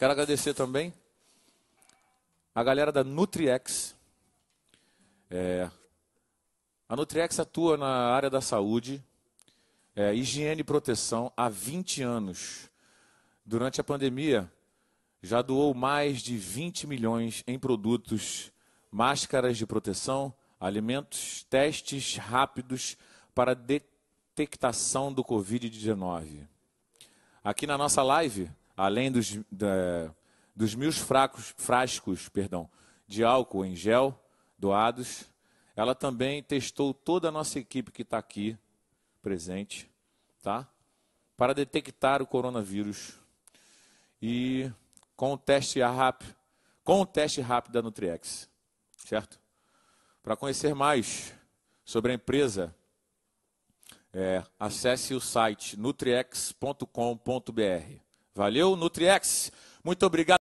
Quero agradecer também a galera da Nutriex. É, a Nutriex atua na área da saúde, é, higiene e proteção há 20 anos. Durante a pandemia, já doou mais de 20 milhões em produtos, máscaras de proteção, alimentos, testes rápidos para detectação do Covid-19. Aqui na nossa live, além dos, da, dos mil fracos, frascos perdão, de álcool em gel doados, ela também testou toda a nossa equipe que está aqui presente, tá? Para detectar o coronavírus e com o teste rápido, com o teste rápido da Nutriex, certo? Para conhecer mais sobre a empresa, é, acesse o site nutriex.com.br. Valeu, Nutriex. Muito obrigado.